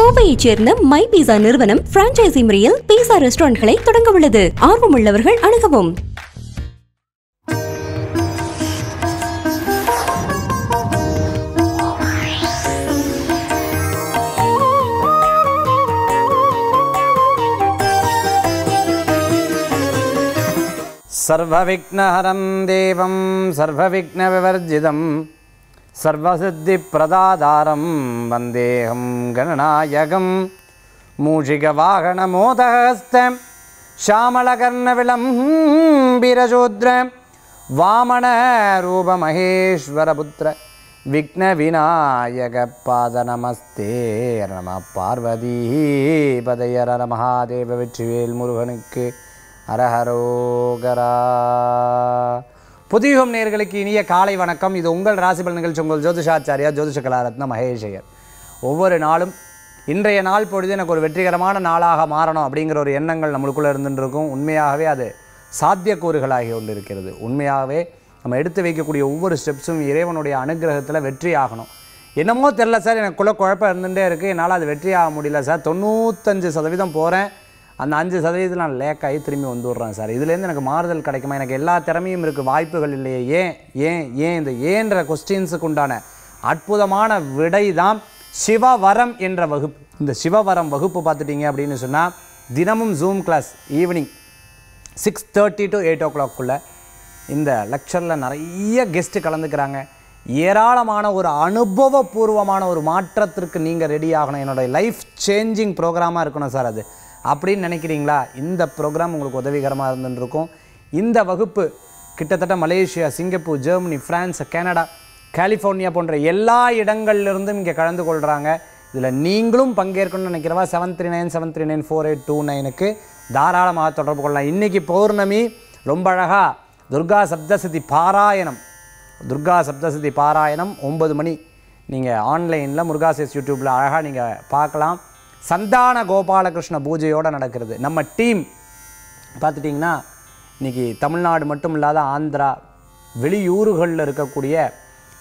கோவையைச் சேர்ந்த my pizza நிறுவனம் franchisee முறையில் பீசா ரெஸ்டாரண்ட்களை தொடங்க உள்ளது ஆர்வமுள்ளவர்கள் அணுகவும் சர்வவிக்னஹரம் தேவம் சர்வவிக்ன விவர்ஜிதம் சர்வசித்திப்பிரதாதாரம் வந்தேகம் கணநாயகம் மூஷிகவாகனமோதகஸ்த श्यामलकर्णविलम्बिरशूद्र वामणरूपमहेश्वरपुत्र विघ्नविनायकपादनमस्ते नमः पार्वती पदयर महादेव வெற்றிவேல் முருகனுக்கு அரஹரோகரா புதியுகம் நேர்களுக்கு இனிய காலை வணக்கம் இது உங்கள் ராசிபல் நிகழ்ச்சி உங்கள் ஜோதிஷாச்சாரியா ஜோதிஷ கலாரத்ன மகேஷயர் ஒவ்வொரு நாளும் இன்றைய நாள் பொழுது எனக்கு ஒரு வெற்றிகரமான நாளாக மாறணும் அப்படிங்கிற ஒரு எண்ணங்கள் நம்மளுக்குள்ளே இருந்துருக்கும் உண்மையாகவே அது சாத்தியக்கூறுகளாகி கொண்டு இருக்கிறது உண்மையாகவே நம்ம எடுத்து வைக்கக்கூடிய ஒவ்வொரு ஸ்டெப்ஸும் இறைவனுடைய அனுகிரகத்தில் வெற்றி ஆகணும் என்னமோ தெரில சார் எனக்குள்ளே குழப்பம் இருந்துகிட்டே இருக்குது என்னால் அது வெற்றி ஆக முடியல சார் தொண்ணூத்தஞ்சு சதவீதம் போகிறேன் அந்த அஞ்சு சதவீதத்தில் நான் லேக் ஆகி திரும்பி வந்துடுறேன் சார் இதுலேருந்து எனக்கு மாறுதல் கிடைக்குமா எனக்கு எல்லா திறமையும் இருக்குது வாய்ப்புகள் இல்லையே ஏன் ஏன் ஏன் இந்த ஏன்ற கொஸ்டின்ஸுக்கு உண்டான அற்புதமான விடை தான் சிவவரம் என்ற வகுப்பு இந்த சிவவரம் வகுப்பு பார்த்துட்டிங்க அப்படின்னு சொன்னால் தினமும் zoom class evening six thirty to eight ஓ கிளாக்குள்ளே இந்த லெக்சரில் நிறைய கெஸ்ட்டு கலந்துக்கிறாங்க ஏராளமான ஒரு அனுபவபூர்வமான ஒரு மாற்றத்திற்கு நீங்கள் ரெடி ஆகணும் என்னுடைய லைஃப் சேஞ்சிங் ப்ரோக்ராமாக இருக்கணும் சார் அது அப்படின்னு நினைக்கிறீங்களா இந்த ப்ரோக்ராம் உங்களுக்கு உதவிகரமாக இருந்துருக்கும் இந்த வகுப்பு கிட்டத்தட்ட Malaysia Singapore Germany France Canada California போன்ற எல்லா இடங்கள்லேருந்தும் இங்கே கலந்து கொள்கிறாங்க இதில் நீங்களும் பங்கேற்கணும்னு நினைக்கிறவா seven three nine seven three nine four eight two நைனுக்கு தாராளமாக தொடர்பு கொள்ளலாம் இன்றைக்கி பௌர்ணமி ரொம்ப அழகாக துர்கா சப்தசதி பாராயணம் துர்கா சப்தசதி பாராயணம் ஒம்பது மணி நீங்கள் ஆன்லைனில் முருகாசேஸ் யூடியூப்பில் அழகாக நீங்கள் பார்க்கலாம் சந்தான கோபாலகிருஷ்ண பூஜையோடு நடக்கிறது நம்ம டீம் பார்த்துட்டிங்கன்னா இன்றைக்கி தமிழ்நாடு மட்டும் இல்லாத ஆந்திரா வெளியூறுகளில் இருக்கக்கூடிய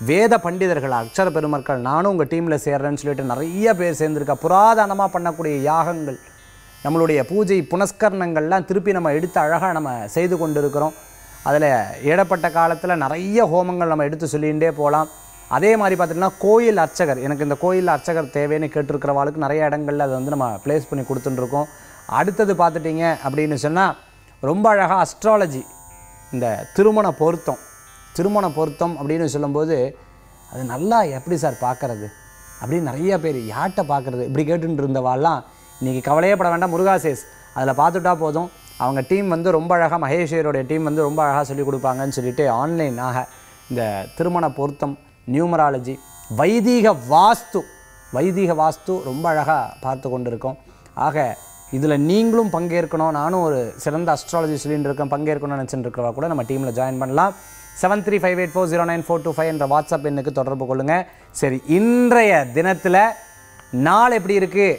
வேத பண்டிதர்கள் அக்ஷர பெருமக்கள் நானும் உங்கள் டீமில் சேர்றேன்னு சொல்லிட்டு நிறைய பேர் சேர்ந்துருக்கா புராதனமாக பண்ணக்கூடிய யாகங்கள் நம்மளுடைய பூஜை புனஸ்கரணங்கள்லாம் திருப்பி நம்ம எடுத்து அழகாக நம்ம செய்து கொண்டு இருக்கிறோம் அதில் ஏடப்பட்ட காலத்தில் நிறைய ஹோமங்கள் நம்ம எடுத்து சொல்லிகிட்டே போகலாம் அதே மாதிரி பார்த்திங்கன்னா கோயில் அர்ச்சகர் எனக்கு இந்த கோயில் அர்ச்சகர் தேவைன்னு கேட்டிருக்கிறவாளுக்கு நிறைய இடங்களில் அதை வந்து நம்ம ப்ளேஸ் பண்ணி கொடுத்துட்டுருக்கோம் அடுத்தது பார்த்துட்டிங்க அப்படின்னு சொன்னால் ரொம்ப அழகாக அஸ்ட்ராலஜி இந்த திருமண பொருத்தம் திருமண பொருத்தம் அப்படின்னு சொல்லும்போது அது நல்லா எப்படி சார் பார்க்குறது அப்படின்னு நிறைய பேர் யார்கிட்ட பார்க்குறது இப்படி கேட்டுட்டு இருந்தவாள்லாம் இன்றைக்கி கவலையே பட வேண்டாம் முருகாசேஸ் அதில் பார்த்துட்டா போதும் அவங்க டீம் வந்து ரொம்ப அழகாக மகேஷ்வரோடைய டீம் வந்து ரொம்ப அழகாக சொல்லிக் கொடுப்பாங்கன்னு சொல்லிட்டு ஆன்லைனாக இந்த திருமண பொருத்தம் நியூமராலஜி வைதீக வாஸ்து வைதீக வாஸ்து ரொம்ப அழகாக பார்த்து கொண்டிருக்கோம் ஆக இதில் நீங்களும் பங்கேற்கணும் நானும் ஒரு சிறந்த அஸ்ட்ராலஜி சொல்லிட்டு இருக்கேன் பங்கேற்கணும்னு நினச்சிட்டு கூட நம்ம டீமில் ஜாயின் பண்ணலாம் seven three five eight four zero nine four two five என்ற வாட்ஸ்அப் எண்ணுக்கு தொடர்பு கொள்ளுங்கள் சரி இன்றைய தினத்தில் நாள் எப்படி இருக்குது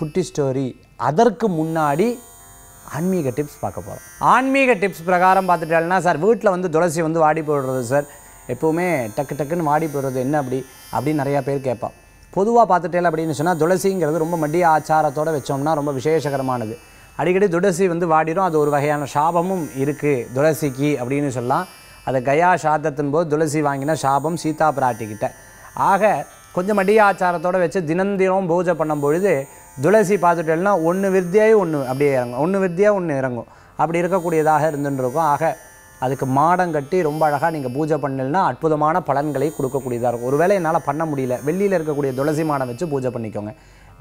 குட்டி ஸ்டோரி அதற்கு முன்னாடி ஆன்மீக டிப்ஸ் பார்க்க போகிறோம் ஆன்மீக டிப்ஸ் பிரகாரம் பார்த்துட்டாங்கன்னா சார் வீட்டில் வந்து துளசி வந்து வாடி போடுறது சார் எப்போவுமே டக்கு டக்குன்னு வாடி போடுறது என்ன அப்படி அப்படின்னு நிறையா பேர் கேட்பாள் பொதுவாக பார்த்துட்டேல அப்படின்னு சொன்னால் துளசிங்கிறது ரொம்ப மடிய ஆச்சாரத்தோடு வச்சோம்னா ரொம்ப விசேஷகரமானது அடிக்கடி துளசி வந்து வாடிடும் அது ஒரு வகையான சாபமும் இருக்குது துளசிக்கு அப்படின்னு சொல்லலாம் அது கயா சாதத்தின் போது துளசி வாங்கின சாபம் சீதா பிராட்டிக்கிட்ட ஆக கொஞ்சம் மடிய ஆச்சாரத்தோடு வச்சு தினந்தினம் பூஜை பண்ணும் பொழுது துளசி பார்த்துட்டேன்னா ஒன்று வித்தியாயும் ஒன்று அப்படியே இறங்கும் ஒன்று விருத்தியாக ஒன்று இறங்கும் அப்படி இருக்கக்கூடியதாக இருந்துன்னு ஆக அதுக்கு மாடம் கட்டி ரொம்ப அழகாக நீங்கள் பூஜை பண்ணலன்னா அற்புதமான பலன்களை கொடுக்கக்கூடியதாக இருக்கும் ஒருவேளை என்னால் பண்ண முடியல வெளியில் இருக்கக்கூடிய துளசி மாடம் வச்சு பூஜை பண்ணிக்கோங்க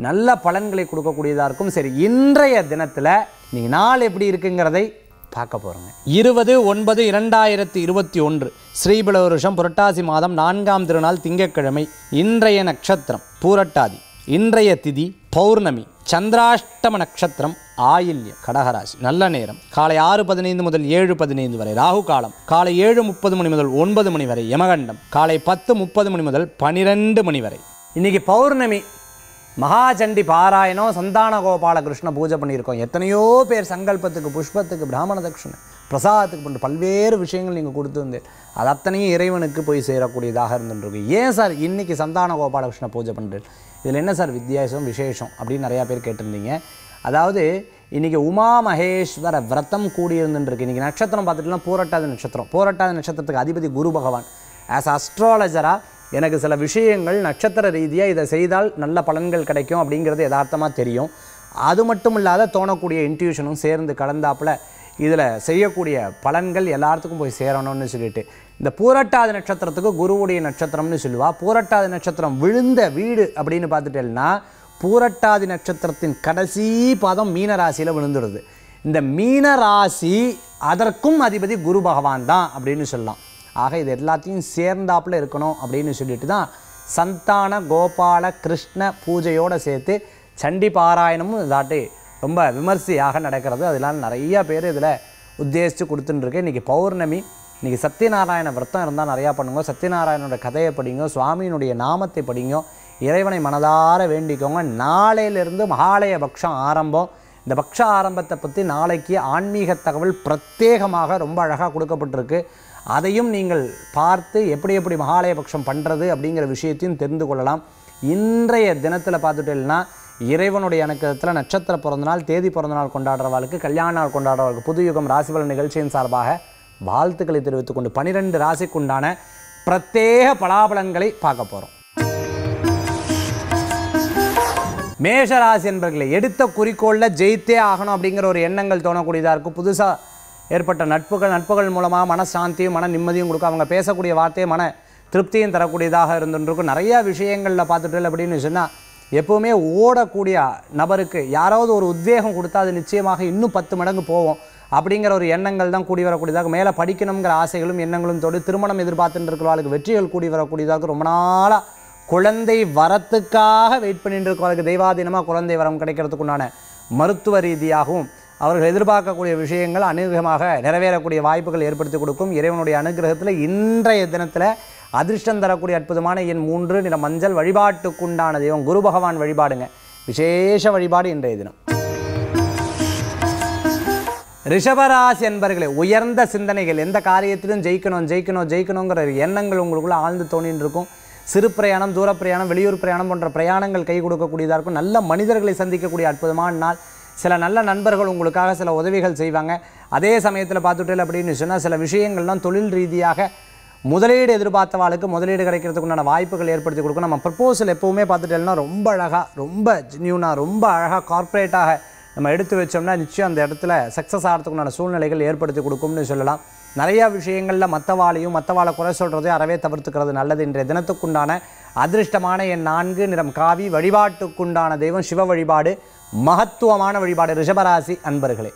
நல்ல பலன்களை கொடுக்கக்கூடியதாக இருக்கும் சரி இன்றைய தினத்தில் நீங்கள் நாள் எப்படி இருக்குங்கிறதை பார்க்க போகிறோங்க இருபது ஒன்பது இரண்டாயிரத்தி இருபத்தி ஒன்று ஸ்ரீபல வருஷம் புரட்டாசி மாதம் நான்காம் திருநாள் திங்கக்கிழமை இன்றைய நட்சத்திரம் பூரட்டாதி இன்றைய திதி பௌர்ணமி சந்திராஷ்டம நட்சத்திரம் ஆயில்யம் கடகராசி நல்ல நேரம் காலை ஆறு பதினைந்து முதல் ஏழு பதினைந்து வரை ராகு காலம் காலை ஏழு முப்பது மணி முதல் ஒன்பது மணி வரை யமகண்டம் காலை பத்து முப்பது மணி முதல் பனிரெண்டு மணி வரை இன்னைக்கு பௌர்ணமி மகாச்சண்டி பாராயணம் சந்தான கோபால கிருஷ்ண பூஜை பண்ணியிருக்கோம் எத்தனையோ பேர் சங்கல்பத்துக்கு புஷ்பத்துக்கு பிராமண தட்சிண பிரசாதத்துக்கு பண்ண பல்வேறு விஷயங்கள் நீங்கள் கொடுத்து வந்து அது அத்தனையும் இறைவனுக்கு போய் சேரக்கூடியதாக இருந்துருக்கு ஏன் சார் இன்றைக்கி சந்தான கோபாலகிருஷ்ண பூஜை பண்ணுறேன் இதில் என்ன சார் வித்தியாசம் விசேஷம் அப்படின்னு நிறையா பேர் கேட்டிருந்தீங்க அதாவது இன்றைக்கி உமா மகேஸ்வர விரதம் கூடியிருந்துருக்கு இன்றைக்கி நட்சத்திரம் பார்த்துட்டுலாம் போராட்டாத நட்சத்திரம் போராட்டாத நட்சத்திரத்துக்கு அதிபதி குரு பகவான் ஆஸ் அஸ்ட்ராலஜராக எனக்கு சில விஷயங்கள் நட்சத்திர ரீதியாக இதை செய்தால் நல்ல பலன்கள் கிடைக்கும் அப்படிங்கிறது யதார்த்தமாக தெரியும் அது மட்டும் இல்லாத தோணக்கூடிய இன்ட்யூஷனும் சேர்ந்து கலந்தாப்பில் இதில் செய்யக்கூடிய பலன்கள் எல்லாத்துக்கும் போய் சேரணும்னு சொல்லிட்டு இந்த பூரட்டாதி நட்சத்திரத்துக்கு குருவுடைய நட்சத்திரம்னு சொல்லுவா பூரட்டாதி நட்சத்திரம் விழுந்த வீடு அப்படின்னு பார்த்துட்டேன்னா பூரட்டாதி நட்சத்திரத்தின் கடைசி பாதம் மீனராசியில் விழுந்துடுது இந்த மீனராசி அதற்கும் அதிபதி குரு பகவான் தான் அப்படின்னு சொல்லலாம் ஆக இது எல்லாத்தையும் சேர்ந்தாப்பில் இருக்கணும் அப்படின்னு சொல்லிட்டு தான் சந்தான கோபால கிருஷ்ண பூஜையோடு சேர்த்து சண்டி பாராயணமும் இதாட்டி ரொம்ப விமர்சையாக நடக்கிறது அதனால் நிறையா பேர் இதில் உத்தேசித்து கொடுத்துட்டுருக்கு இன்றைக்கி பௌர்ணமி இன்றைக்கி சத்யநாராயண விரத்தம் இருந்தால் நிறையா பண்ணுங்க சத்யநாராயணனுடைய கதையை படிங்க சுவாமியினுடைய நாமத்தை படிங்க இறைவனை மனதார வேண்டிக்கோங்க நாளையிலிருந்து மகாலய பக்ஷம் ஆரம்பம் இந்த பக்ஷ ஆரம்பத்தை பற்றி நாளைக்கு ஆன்மீக தகவல் பிரத்யேகமாக ரொம்ப அழகாக கொடுக்கப்பட்டிருக்கு அதையும் நீங்கள் பார்த்து எப்படி எப்படி மகாலய பக்ஷம் பண்ணுறது அப்படிங்கிற விஷயத்தையும் தெரிந்து கொள்ளலாம் இன்றைய தினத்தில் பார்த்துட்டேன்னா இறைவனுடைய அணுக்கத்தில் நட்சத்திர பிறந்தநாள் தேதி பிறந்தநாள் கொண்டாடுறவாளுக்கு கல்யாண நாள் கொண்டாடுறவாளுக்கு புது யுகம் ராசிபலன் நிகழ்ச்சியின் சார்பாக வாழ்த்துக்களை தெரிவித்துக்கொண்டு பனிரெண்டு ராசிக்குண்டான பிரத்யேக பலாபலன்களை பார்க்க போகிறோம் மேஷராசி என்பர்களை எடுத்த குறிக்கோளில் ஜெயித்தே ஆகணும் அப்படிங்கிற ஒரு எண்ணங்கள் தோணக்கூடியதாக இருக்கும் புதுசாக ஏற்பட்ட நட்புகள் நட்புகள் மூலமாக மனசாந்தியும் மன நிம்மதியும் கொடுக்கும் அவங்க பேசக்கூடிய வார்த்தையை மன திருப்தியும் தரக்கூடியதாக இருந்துருக்கும் நிறையா விஷயங்களில் பார்த்துட்டு அப்படின்னு சொன்னால் எப்போவுமே ஓடக்கூடிய நபருக்கு யாராவது ஒரு உத்வேகம் கொடுத்தா அது நிச்சயமாக இன்னும் பத்து மடங்கு போவோம் அப்படிங்கிற ஒரு எண்ணங்கள் தான் கூடி வரக்கூடியதாக மேலே படிக்கணுங்கிற ஆசைகளும் எண்ணங்களும் தோடு திருமணம் எதிர்பார்த்துட்டு இருக்கிறவர்களுக்கு வெற்றிகள் கூடி வரக்கூடியதாக ரொம்ப நாளாக குழந்தை வரத்துக்காக வெயிட் பண்ணிட்டு இருக்கிறவர்களுக்கு தெய்வாதீனமாக குழந்தை வரம் கிடைக்கிறதுக்குண்டான மருத்துவ ரீதியாகவும் அவர்கள் எதிர்பார்க்கக்கூடிய விஷயங்கள் அநேகமாக நிறைவேறக்கூடிய வாய்ப்புகள் ஏற்படுத்தி கொடுக்கும் இறைவனுடைய அனுகிரகத்தில் இன்றைய தினத்தில் அதிர்ஷ்டம் தரக்கூடிய அற்புதமான என் மூன்று நிற மஞ்சள் வழிபாட்டுக்குண்டான தெய்வம் குரு பகவான் வழிபாடுங்க விசேஷ வழிபாடு இன்றைய தினம் ரிஷபராசி என்பர்களே உயர்ந்த சிந்தனைகள் எந்த காரியத்திலும் ஜெயிக்கணும் ஜெயிக்கணும் ஜெயிக்கணுங்கிற எண்ணங்கள் உங்களுக்குள்ளே ஆழ்ந்து தோணின்னு இருக்கும் சிறு பிரயாணம் தூர பிரயாணம் வெளியூர் பிரயாணம் போன்ற பிரயாணங்கள் கை கொடுக்கக்கூடியதாக இருக்கும் நல்ல மனிதர்களை சந்திக்கக்கூடிய அற்புதமான நாள் சில நல்ல நண்பர்கள் உங்களுக்காக சில உதவிகள் செய்வாங்க அதே சமயத்தில் பார்த்துட்டே அப்படின்னு சொன்னால் சில விஷயங்கள்லாம் தொழில் ரீதியாக முதலீடு எதிர்பார்த்தவாளுக்கு முதலீடு கிடைக்கிறதுக்கு உண்டான வாய்ப்புகள் ஏற்படுத்தி கொடுக்கும் நம்ம ப்ரப்போசல் எப்போவுமே பார்த்துட்டேன்னா ரொம்ப அழகாக ரொம்ப ஜென்யூனாக ரொம்ப அழகாக கார்ப்பரேட்டாக நம்ம எடுத்து வச்சோம்னா நிச்சயம் அந்த இடத்துல சக்ஸஸ் ஆகிறதுக்குண்டான சூழ்நிலைகள் ஏற்படுத்தி கொடுக்கும்னு சொல்லலாம் நிறையா விஷயங்களில் மற்றவாளையும் மற்றவாளை குறை சொல்கிறதையும் அறவே தவிர்த்துக்கிறது நல்லது இன்றைய தினத்துக்குண்டான அதிர்ஷ்டமான என் நான்கு நிறம் காவி வழிபாட்டுக்குண்டான தெய்வம் சிவ வழிபாடு மகத்துவமான வழிபாடு ரிஷபராசி அன்பர்களே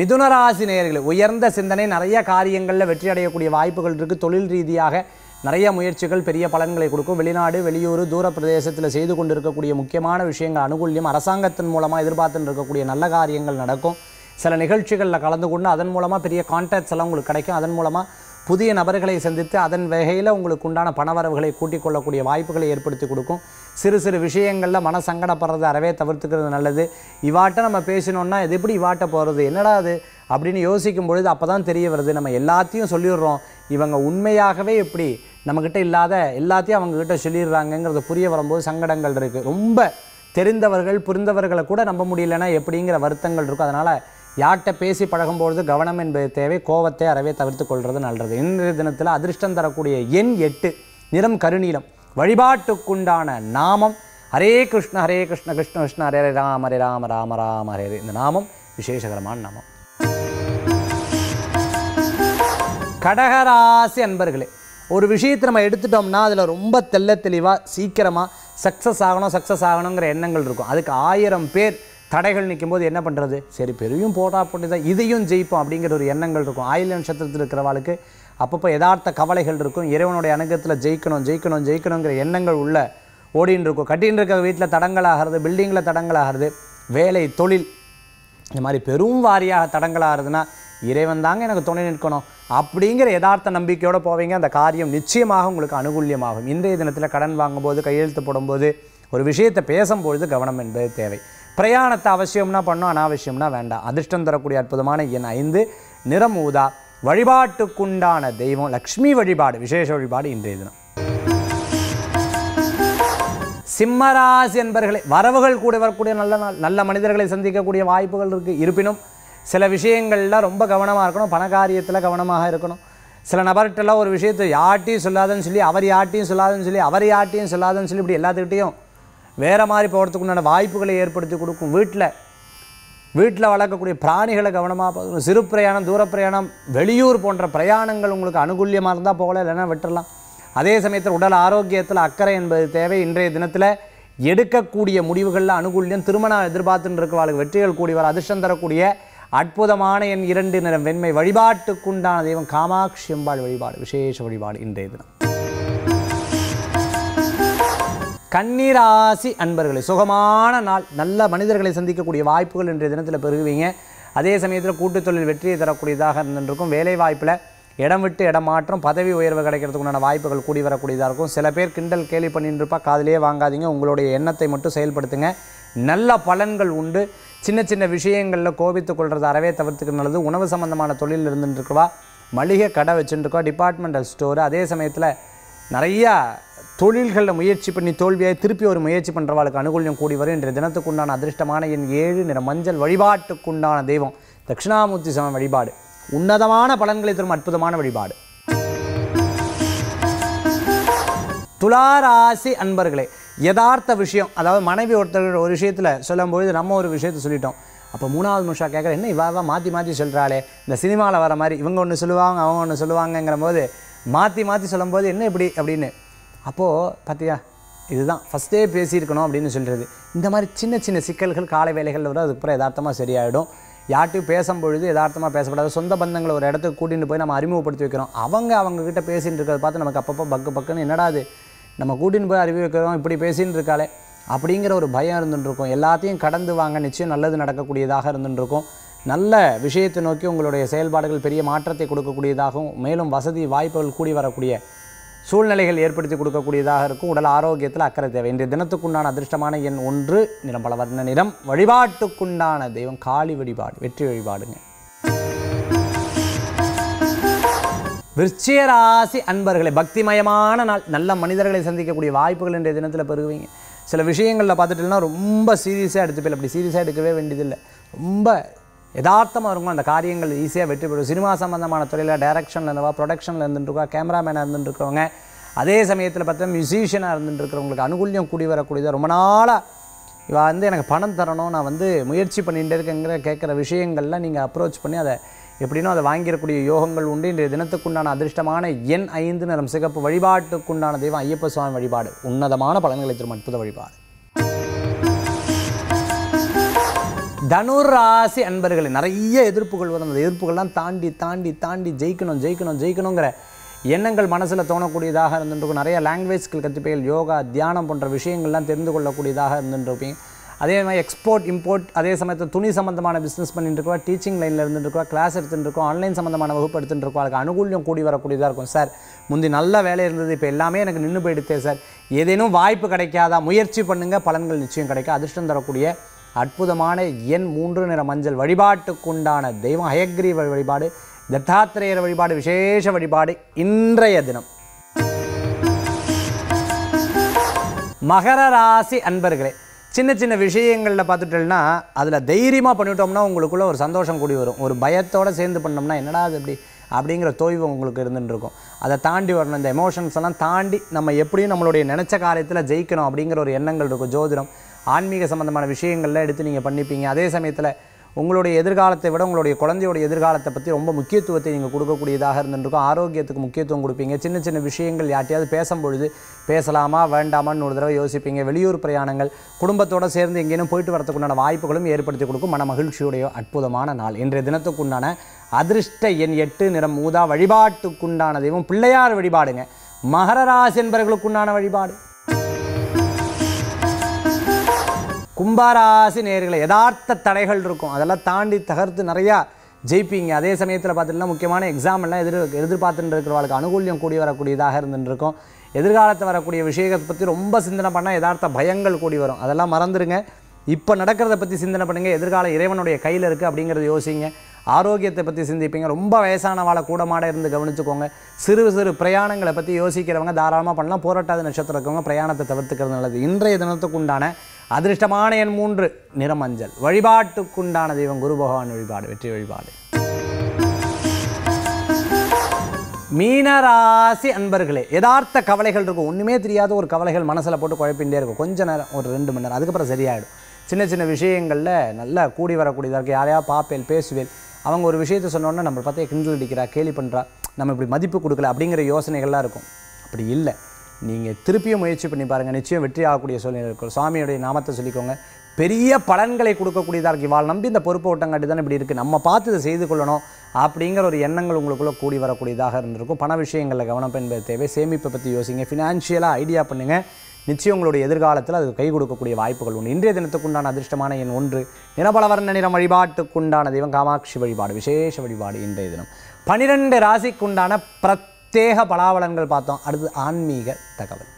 மிதுனராசி நேயர்கள் உயர்ந்த சிந்தனை நிறைய காரியங்களில் வெற்றி அடையக்கூடிய வாய்ப்புகள் இருக்குது தொழில் ரீதியாக நிறைய முயற்சிகள் பெரிய பலன்களை கொடுக்கும் வெளிநாடு வெளியூர் தூர பிரதேசத்தில் செய்து கொண்டு இருக்கக்கூடிய முக்கியமான விஷயங்கள் அனுகூல்யம் அரசாங்கத்தின் மூலமாக எதிர்பார்த்துன்னு இருக்கக்கூடிய நல்ல காரியங்கள் நடக்கும் சில நிகழ்ச்சிகளில் கலந்து கொண்டு அதன் மூலமாக பெரிய கான்டாக்ட்ஸ் எல்லாம் உங்களுக்கு கிடைக்கும் அதன் மூலமாக புதிய நபர்களை சந்தித்து அதன் வகையில் உங்களுக்கு உண்டான பணவரவுகளை கூட்டிக் கொள்ளக்கூடிய வாய்ப்புகளை ஏற்படுத்தி கொடுக்கும் சிறு சிறு விஷயங்களில் மன சங்கடப்படுறது அறவே தவிர்த்துக்கிறது நல்லது இவாட்ட நம்ம பேசினோன்னா இது எப்படி இவாட்ட போகிறது என்னடா அது அப்படின்னு யோசிக்கும் பொழுது அப்போ தான் தெரிய வருது நம்ம எல்லாத்தையும் சொல்லிடுறோம் இவங்க உண்மையாகவே எப்படி நம்மக்கிட்ட இல்லாத எல்லாத்தையும் அவங்கக்கிட்ட சொல்லிடுறாங்கங்கிறத புரிய வரும்போது சங்கடங்கள் இருக்குது ரொம்ப தெரிந்தவர்கள் புரிந்தவர்களை கூட நம்ப முடியலன்னா எப்படிங்கிற வருத்தங்கள் இருக்கும் அதனால் யார்கிட்ட பேசி பழகும்பொழுது கவனம் என்பது தேவை கோவத்தை அறவே தவிர்த்து கொள்வது நல்லது இன்றைய தினத்தில் அதிர்ஷ்டம் தரக்கூடிய எண் எட்டு நிறம் கருநீளம் வழிபாட்டுக்குண்டான நாமம் ஹரே கிருஷ்ண ஹரே கிருஷ்ண கிருஷ்ண கிருஷ்ண ஹரே ராம ஹரே ராம ராம ராம ஹரே இந்த நாமம் விசேஷகரமான நாமம் கடகராசி அன்பர்களே ஒரு விஷயத்தை நம்ம எடுத்துட்டோம்னா அதில் ரொம்ப தெல்ல தெளிவாக சீக்கிரமாக சக்ஸஸ் ஆகணும் சக்ஸஸ் ஆகணுங்கிற எண்ணங்கள் இருக்கும் அதுக்கு ஆயிரம் பேர் தடைகள் நிற்கும் போது என்ன பண்ணுறது சரி பெரியும் போட்டா போட்டு தான் இதையும் ஜெயிப்போம் அப்படிங்கிற ஒரு எண்ணங்கள் இருக்கும் ஆயில் நட்சத்திரத்தில் இருக்கிறவாளுக்கு அப்பப்போ யதார்த்த கவலைகள் இருக்கும் இறைவனுடைய அணுகத்தில் ஜெயிக்கணும் ஜெயிக்கணும் ஜெயிக்கணுங்கிற எண்ணங்கள் உள்ள ஓடின்னு இருக்கும் கட்டின்னு இருக்க வீட்டில் தடங்களாகிறது பில்டிங்கில் தடங்களாகிறது வேலை தொழில் இந்த மாதிரி பெரும் வாரியாக தடங்களாகிறதுனா இறைவன் தாங்க எனக்கு துணை நிற்கணும் அப்படிங்கிற யதார்த்த நம்பிக்கையோடு போவீங்க அந்த காரியம் நிச்சயமாக உங்களுக்கு அனுகூல்யமாகும் இன்றைய தினத்தில் கடன் வாங்கும்போது கையெழுத்து போடும்போது ஒரு விஷயத்தை பேசும்பொழுது கவனம் என்பது தேவை பிரயாணத்தை அவசியம்னா பண்ணும் அனாவசியம்னா வேண்டாம் அதிர்ஷ்டம் தரக்கூடிய அற்புதமான என் ஐந்து நிறம் ஊதா வழிபாட்டுக்குண்டான தெய்வம் லக்ஷ்மி வழிபாடு விசேஷ வழிபாடு இன்றைய தினம் சிம்மராசி என்பர்களை வரவுகள் கூட வரக்கூடிய நல்ல நல்ல மனிதர்களை சந்திக்கக்கூடிய வாய்ப்புகள் இருக்குது இருப்பினும் சில விஷயங்கள்லாம் ரொம்ப கவனமாக இருக்கணும் பணக்காரியத்தில் கவனமாக இருக்கணும் சில நபர்கிட்டலாம் ஒரு விஷயத்தை யார்ட்டையும் சொல்லாதுன்னு சொல்லி அவர் யார்ட்டையும் சொல்லாதுன்னு சொல்லி அவர் யார்ட்டையும் சொல்லாதுன்னு சொல்லி இப்படி எல்லாத்துக்கிட்டேயும் வேறு மாதிரி போகிறதுக்கு உண்டான வாய்ப்புகளை ஏற்படுத்தி கொடுக்கும் வீட்டில் வீட்டில் வளர்க்கக்கூடிய பிராணிகளை கவனமாக பார்க்கணும் சிறு பிரயாணம் தூர பிரயாணம் வெளியூர் போன்ற பிரயாணங்கள் உங்களுக்கு அனுகூலியமாக இருந்தால் போகல இல்லைன்னா விட்டுடலாம் அதே சமயத்தில் உடல் ஆரோக்கியத்தில் அக்கறை என்பது தேவை இன்றைய தினத்தில் எடுக்கக்கூடிய முடிவுகளில் அனுகூல்யம் திருமணம் எதிர்பார்த்துன்னு வாழ்க்கை வெற்றிகள் கூடி வர அதிர்ஷ்டம் தரக்கூடிய அற்புதமான என் இரண்டு நிறம் வெண்மை வழிபாட்டுக்குண்டான தெய்வம் காமாட்சி அம்பாள் வழிபாடு விசேஷ வழிபாடு இன்றைய தினம் கன்னிராசி அன்பர்களே சுகமான நாள் நல்ல மனிதர்களை சந்திக்கக்கூடிய வாய்ப்புகள் இன்றைய தினத்தில் பெறுவீங்க அதே சமயத்தில் கூட்டுத்தொழில் வெற்றியை தரக்கூடியதாக இருந்திருக்கும் வேலை வாய்ப்பில் இடம் விட்டு இடம் மாற்றம் பதவி உயர்வு கிடைக்கிறதுக்குண்டான வாய்ப்புகள் கூடி வரக்கூடியதாக இருக்கும் சில பேர் கிண்டல் கேலி பண்ணிட்டு இருப்பா காதிலே வாங்காதீங்க உங்களுடைய எண்ணத்தை மட்டும் செயல்படுத்துங்க நல்ல பலன்கள் உண்டு சின்ன சின்ன விஷயங்களில் கோபித்து கொள்வது அறவே தவிர்த்துக்க நல்லது உணவு சம்மந்தமான தொழில் இருந்துட்டுருக்குவா மளிகை கடை வச்சுட்டுருக்கோம் டிபார்ட்மெண்டல் ஸ்டோரு அதே சமயத்தில் நிறையா தொழில்களில் முயற்சி பண்ணி தோல்வியாக திருப்பி ஒரு முயற்சி பண்ணுறவாளுக்கு அனுகூலியம் கூடி வரும் இன்றைய தினத்துக்குண்டான அதிர்ஷ்டமான என் ஏழு நிற மஞ்சள் வழிபாட்டுக்குண்டான தெய்வம் தட்சிணாமூர்த்தி சம வழிபாடு உன்னதமான பலன்களை தரும் அற்புதமான வழிபாடு துளாராசி அன்பர்களே யதார்த்த விஷயம் அதாவது மனைவி ஒருத்தர் ஒரு விஷயத்தில் சொல்லும்பொழுது நம்ம ஒரு விஷயத்த சொல்லிட்டோம் அப்போ மூணாவது நிமிஷம் கேட்குற என்ன இவாவா மாற்றி மாற்றி சொல்கிறாளே இந்த சினிமாவில் வர மாதிரி இவங்க ஒன்று சொல்லுவாங்க அவங்க ஒன்று சொல்லுவாங்கங்கிற போது மாற்றி மாற்றி சொல்லும்போது என்ன இப்படி அப்படின்னு அப்போது பார்த்தியா இதுதான் ஃபஸ்ட்டே பேசியிருக்கணும் அப்படின்னு சொல்கிறது இந்த மாதிரி சின்ன சின்ன சிக்கல்கள் காலை வேலைகளில் வர அதுக்கப்புறம் யதார்த்தமாக சரியாயிடும் யார்ட்டையும் பேசும்பொழுது யதார்த்தமாக பேசப்படாது சொந்த பந்தங்களை ஒரு இடத்துக்கு கூட்டிகிட்டு போய் நம்ம அறிமுகப்படுத்தி வைக்கிறோம் அவங்க அவங்கக்கிட்ட பேசிகிட்டு இருக்கிறத பார்த்து நமக்கு அப்பப்போ பக்கு பக்குன்னு என்னடாது நம்ம கூட்டின்னு போய் அறிவிக்கிறோம் இப்படி பேசின்னு இருக்காளே அப்படிங்கிற ஒரு பயம் இருந்துட்டுருக்கும் எல்லாத்தையும் கடந்து வாங்க நிச்சயம் நல்லது நடக்கக்கூடியதாக இருந்துட்டுருக்கும் நல்ல விஷயத்தை நோக்கி உங்களுடைய செயல்பாடுகள் பெரிய மாற்றத்தை கொடுக்கக்கூடியதாகவும் மேலும் வசதி வாய்ப்புகள் கூடி வரக்கூடிய சூழ்நிலைகள் ஏற்படுத்தி கொடுக்கக்கூடியதாக இருக்கும் உடல் ஆரோக்கியத்தில் அக்கறை தேவை இன்றைய தினத்துக்குண்டான அதிர்ஷ்டமான எண் ஒன்று நிறம் பல வர்ண நிறம் வழிபாட்டுக்குண்டான தெய்வம் காளி வழிபாடு வெற்றி வழிபாடுங்க விருச்சியராசி அன்பர்களை பக்திமயமான நாள் நல்ல மனிதர்களை சந்திக்கக்கூடிய வாய்ப்புகள் இன்றைய தினத்தில் பெறுவீங்க சில விஷயங்களில் பார்த்துட்டுனா ரொம்ப சீரியஸாக எடுத்துப்பேன் அப்படி சீரியஸாக எடுக்கவே வேண்டியதில்லை ரொம்ப யதார்த்தமாக இருக்கும் அந்த காரியங்கள் ஈஸியாக வெற்றி பெறும் சினிமா சம்மந்தமான துறையில் டைரக்ஷனில் இருந்தவா ப்ரொடக்ஷனில் இருந்துருக்கா கேமராமேனாக இருந்துருக்கவங்க அதே சமயத்தில் பார்த்தா மியூசிஷியனாக இருந்துருக்கிறவங்களுக்கு அனுகூல்யம் கூடி வரக்கூடியதாக ரொம்ப நாளாக இவ வந்து எனக்கு பணம் தரணும் நான் வந்து முயற்சி பண்ணிகிட்டே இருக்கேங்கிற கேட்குற விஷயங்கள்லாம் நீங்கள் அப்ரோச் பண்ணி அதை எப்படின்னா அதை வாங்கிடக்கூடிய யோகங்கள் உண்டு இன்றைய தினத்துக்குண்டான அதிர்ஷ்டமான எண் ஐந்து நிறம் சிகப்பு வழிபாட்டுக்குண்டான தெய்வம் ஐயப்ப சுவாமி வழிபாடு உன்னதமான பலன்களை தரும் அற்புத வழிபாடு தனுராசி அன்பர்களை நிறைய எதிர்ப்புகள் வரும் அந்த எதிர்ப்புகள்லாம் தாண்டி தாண்டி தாண்டி ஜெயிக்கணும் ஜெயிக்கணும் ஜெயிக்கணுங்கிற எண்ணங்கள் மனசில் தோணக்கூடியதாக இருந்துருக்கும் நிறைய லாங்குவேஜ்கள் கற்றுப்பீர்கள் யோகா தியானம் போன்ற விஷயங்கள்லாம் தெரிந்து கொள்ளக்கூடியதாக இருந்துருப்பீங்க அதே மாதிரி எக்ஸ்போர்ட் இம்போர்ட் அதே சமயத்தில் துணி சம்மந்தமான பிஸ்னஸ் பண்ணிட்டு இருக்கோம் டீச்சிங் லைனில் இருக்கோம் கிளாஸ் எடுத்துகிட்டு இருக்கோம் ஆன்லைன் சம்மந்தமான வகுப்பு எடுத்துகிட்டு இருக்கோம் அதுக்கு அனுகூலியம் கூடி வரக்கூடியதாக இருக்கும் சார் முந்தி நல்ல வேலை இருந்தது இப்போ எல்லாமே எனக்கு நின்று போயிடுத்தே சார் ஏதேனும் வாய்ப்பு கிடைக்காதா முயற்சி பண்ணுங்கள் பலன்கள் நிச்சயம் கிடைக்கும் அதிர்ஷ்டம் தரக்கூடிய அற்புதமான எண் மூன்று நிற மஞ்சள் வழிபாட்டுக்குண்டான தெய்வம் ஹயக்ரீவ வழிபாடு தத்தாத்திரேயர் வழிபாடு விசேஷ வழிபாடு இன்றைய தினம் மகர ராசி அன்பர்களே சின்ன சின்ன விஷயங்களில் பார்த்துட்டோம்னா அதில் தைரியமாக பண்ணிட்டோம்னா உங்களுக்குள்ளே ஒரு சந்தோஷம் கூடி வரும் ஒரு பயத்தோடு சேர்ந்து பண்ணோம்னா என்னடா அது இப்படி அப்படிங்கிற தொய்வு உங்களுக்கு இருக்கும் அதை தாண்டி வரணும் இந்த எமோஷன்ஸ் எல்லாம் தாண்டி நம்ம எப்படியும் நம்மளுடைய நினச்ச காரியத்தில் ஜெயிக்கணும் அப்படிங்கிற ஒரு எண்ணங்கள் இருக்கும் ஜோதிடம் ஆன்மீக சம்மந்தமான விஷயங்கள்லாம் எடுத்து நீங்கள் பண்ணிப்பீங்க அதே சமயத்தில் உங்களுடைய எதிர்காலத்தை விட உங்களுடைய குழந்தையோட எதிர்காலத்தை பற்றி ரொம்ப முக்கியத்துவத்தை நீங்கள் கொடுக்கக்கூடியதாக இருந்துருக்கும் ஆரோக்கியத்துக்கு முக்கியத்துவம் கொடுப்பீங்க சின்ன சின்ன விஷயங்கள் யார்ட்டையாவது பேசும்பொழுது பேசலாமா வேண்டாமான்னு ஒரு தடவை யோசிப்பீங்க வெளியூர் பிரயாணங்கள் குடும்பத்தோடு சேர்ந்து எங்கேயும் போயிட்டு வரத்துக்குண்டான வாய்ப்புகளும் ஏற்படுத்தி கொடுக்கும் மன மகிழ்ச்சியுடைய அற்புதமான நாள் இன்றைய தினத்துக்குண்டான அதிர்ஷ்ட எண் எட்டு நிறம் மூதா வழிபாட்டுக்குண்டான தெய்வம் பிள்ளையார் வழிபாடுங்க மகர ராசி என்பவர்களுக்குண்டான வழிபாடு கும்பாராசி நேர்களை யதார்த்த தடைகள் இருக்கும் அதெல்லாம் தாண்டி தகர்த்து நிறையா ஜெயிப்பீங்க அதே சமயத்தில் பார்த்துட்டுனா முக்கியமான எக்ஸாம் எல்லாம் எதிர் எதிர்பார்த்துட்டு இருக்கிறவளுக்கு அனுகூல்யம் கூடி வரக்கூடியதாக இருந்துருக்கும் எதிர்காலத்தில் வரக்கூடிய விஷயத்தை பற்றி ரொம்ப சிந்தனை பண்ணால் எதார்த்த பயங்கள் கூடி வரும் அதெல்லாம் மறந்துடுங்க இப்போ நடக்கிறத பற்றி சிந்தனை பண்ணுங்கள் எதிர்கால இறைவனுடைய கையில் இருக்குது அப்படிங்கிறத யோசிங்க ஆரோக்கியத்தை பற்றி சிந்திப்பீங்க ரொம்ப கூட கூடமாட இருந்து கவனிச்சுக்கோங்க சிறு சிறு பிரயாணங்களை பற்றி யோசிக்கிறவங்க தாராளமாக பண்ணலாம் போராட்டாத நட்சத்திரம் இருக்கவங்க பிரயாணத்தை தவிர்த்துக்கிறது நல்லது இன்றைய தினத்துக்கு உண்டான அதிர்ஷ்டமான என் மூன்று நிறமஞ்சல் வழிபாட்டுக்குண்டான தெய்வம் குரு பகவான் வழிபாடு வெற்றி வழிபாடு மீனராசி அன்பர்களே யதார்த்த கவலைகள் இருக்கும் ஒன்றுமே தெரியாத ஒரு கவலைகள் மனசில் போட்டு குழப்பின்றே இருக்கும் கொஞ்ச நேரம் ஒரு ரெண்டு மணி நேரம் அதுக்கப்புறம் சரியாயிடும் சின்ன சின்ன விஷயங்களில் நல்லா கூடி வரக்கூடியதாக இருக்குது யாரையா பார்ப்பேன் பேசுவேன் அவங்க ஒரு விஷயத்த சொன்னோன்னா நம்மளை பார்த்தா கிண்டல் அடிக்கிறா கேலி பண்ணுறா நம்ம இப்படி மதிப்பு கொடுக்கல அப்படிங்கிற யோசனைகள்லாம் இருக்கும் அப்படி இல்லை நீங்கள் திருப்பியும் முயற்சி பண்ணி பாருங்கள் நிச்சயம் வெற்றி ஆகக்கூடிய சூழ்நிலை இருக்கும் சுவாமியுடைய நாமத்தை சொல்லிக்கோங்க பெரிய பலன்களை கொடுக்கக்கூடியதாக இருக்குது இவாள் நம்பி இந்த பொறுப்பு ஓட்டங்காட்டி தான் இப்படி இருக்குது நம்ம பார்த்து இதை செய்து கொள்ளணும் அப்படிங்கிற ஒரு எண்ணங்கள் உங்களுக்குள்ளே கூடி வரக்கூடியதாக இருந்திருக்கும் பண விஷயங்களில் கவனம் என்பது தேவை சேமிப்பை பற்றி யோசிங்க ஃபினான்ஷியலாக ஐடியா பண்ணுங்கள் நிச்சயம் உங்களுடைய எதிர்காலத்தில் அது கை கொடுக்கக்கூடிய வாய்ப்புகள் உண்டு இன்றைய தினத்துக்குண்டான அதிர்ஷ்டமான என் ஒன்று நிலபலவர்ண நிறம் வழிபாட்டுக்குண்டான தெய்வம் காமாட்சி வழிபாடு விசேஷ வழிபாடு இன்றைய தினம் பனிரெண்டு ராசிக்குண்டான பிரத்யேக பலாவலன்கள் பார்த்தோம் அடுத்து ஆன்மீக தகவல்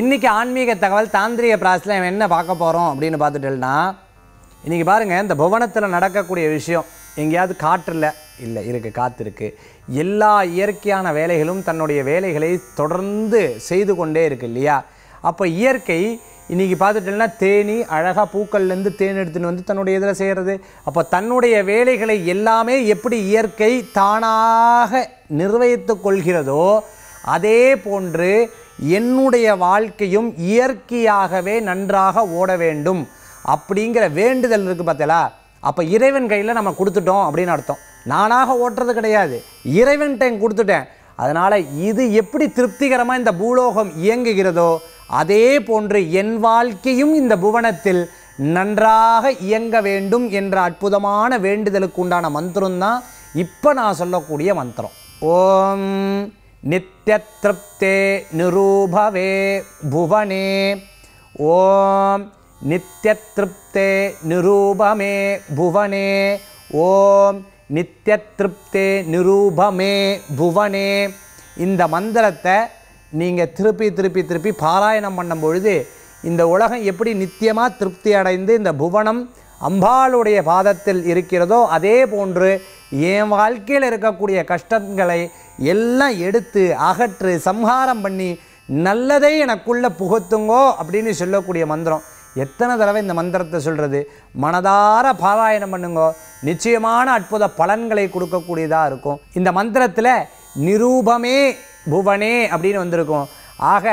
இன்றைக்கி ஆன்மீக தகவல் தாந்திரிக பிராசில் என்ன பார்க்க போகிறோம் அப்படின்னு பார்த்துட்டேன்னா இன்றைக்கி பாருங்கள் இந்த புவனத்தில் நடக்கக்கூடிய விஷயம் எங்கேயாவது காற்றில் இல்லை இருக்குது காற்று இருக்குது எல்லா இயற்கையான வேலைகளும் தன்னுடைய வேலைகளை தொடர்ந்து செய்து கொண்டே இருக்குது இல்லையா அப்போ இயற்கை இன்றைக்கி பார்த்துட்டோம்னா தேனி அழகாக பூக்கள்லேருந்து தேன் எடுத்துன்னு வந்து தன்னுடைய இதில் செய்கிறது அப்போ தன்னுடைய வேலைகளை எல்லாமே எப்படி இயற்கை தானாக நிர்வகித்து கொள்கிறதோ அதே போன்று என்னுடைய வாழ்க்கையும் இயற்கையாகவே நன்றாக ஓட வேண்டும் அப்படிங்கிற வேண்டுதல் இருக்குது பார்த்தீங்களா அப்போ இறைவன் கையில் நம்ம கொடுத்துட்டோம் அப்படின்னு அர்த்தம் நானாக ஓட்டுறது கிடையாது இறைவன் டைம் கொடுத்துட்டேன் அதனால் இது எப்படி திருப்திகரமாக இந்த பூலோகம் இயங்குகிறதோ அதே போன்று என் வாழ்க்கையும் இந்த புவனத்தில் நன்றாக இயங்க வேண்டும் என்ற அற்புதமான வேண்டுதலுக்கு உண்டான மந்திரம்தான் இப்போ நான் சொல்லக்கூடிய மந்திரம் ஓம் நித்திய திருப்தே நிரூபவே புவனே ஓம் நித்தியத்திருப்தே நிரூபமே புவனே ஓம் நித்தியத்திருப்தே நிரூபமே புவனே இந்த மந்திரத்தை நீங்கள் திருப்பி திருப்பி திருப்பி பாராயணம் பண்ணும் பொழுது இந்த உலகம் எப்படி நித்தியமாக திருப்தி அடைந்து இந்த புவனம் அம்பாளுடைய பாதத்தில் இருக்கிறதோ அதே போன்று என் வாழ்க்கையில் இருக்கக்கூடிய கஷ்டங்களை எல்லாம் எடுத்து அகற்று சம்ஹாரம் பண்ணி நல்லதை எனக்குள்ளே புகுத்துங்கோ அப்படின்னு சொல்லக்கூடிய மந்திரம் எத்தனை தடவை இந்த மந்திரத்தை சொல்கிறது மனதார பாராயணம் பண்ணுங்க நிச்சயமான அற்புத பலன்களை கொடுக்கக்கூடியதாக இருக்கும் இந்த மந்திரத்தில் நிரூபமே புவனே அப்படின்னு வந்திருக்கும் ஆக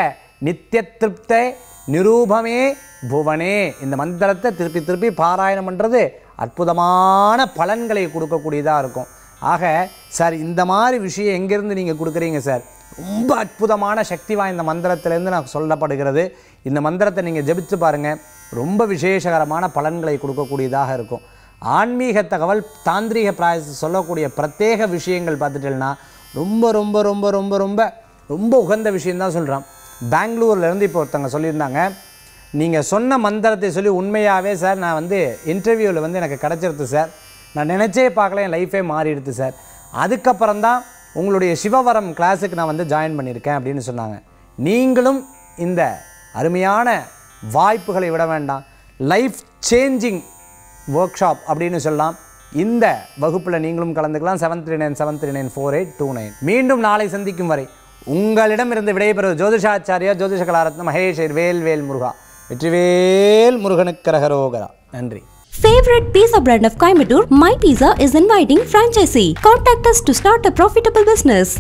நித்திய திருப்த நிரூபமே புவனே இந்த மந்திரத்தை திருப்பி திருப்பி பாராயணம் பண்ணுறது அற்புதமான பலன்களை கொடுக்கக்கூடியதாக இருக்கும் ஆக சார் இந்த மாதிரி விஷயம் எங்கேருந்து நீங்கள் கொடுக்குறீங்க சார் ரொம்ப அற்புதமான சக்தி வாய்ந்த மந்திரத்திலேருந்து நான் சொல்லப்படுகிறது இந்த மந்திரத்தை நீங்கள் ஜெபித்து பாருங்கள் ரொம்ப விசேஷகரமான பலன்களை கொடுக்கக்கூடியதாக இருக்கும் ஆன்மீக தகவல் தாந்திரீக பிராயசத்தை சொல்லக்கூடிய பிரத்யேக விஷயங்கள் பார்த்துட்டேன்னா ரொம்ப ரொம்ப ரொம்ப ரொம்ப ரொம்ப ரொம்ப உகந்த விஷயந்தான் சொல்கிறான் பெங்களூர்லேருந்து இப்போ ஒருத்தவங்க சொல்லியிருந்தாங்க நீங்கள் சொன்ன மந்திரத்தை சொல்லி உண்மையாகவே சார் நான் வந்து இன்டர்வியூவில் வந்து எனக்கு கிடச்சிருது சார் நான் நினச்சே பார்க்கல என் லைஃபே மாறிடுது சார் அதுக்கப்புறம் தான் உங்களுடைய சிவவரம் கிளாஸுக்கு நான் வந்து ஜாயின் பண்ணியிருக்கேன் அப்படின்னு சொன்னாங்க நீங்களும் இந்த அருமையான வாய்ப்புகளை விட வேண்டாம் லைஃப் சேஞ்சிங் ஒர்க் ஷாப் அப்படின்னு சொல்லலாம் இந்த வகுப்பில் நீங்களும் கலந்துக்கலாம் seven three nine seven three nine four eight two nine மீண்டும் நாளை சந்திக்கும் வரை உங்களிடமிருந்து விடைபெறுவது ஜோதிஷாச்சாரியா ஜோதிஷ கலாரத்னம் மகேஷர் வேல் வேல் முருகா வெற்றிவேல் முருகனுக்கு ரகரோகரா நன்றி Favorite pizza brand of Coimbatore, My Pizza is inviting franchisee. Contact us to start a profitable business.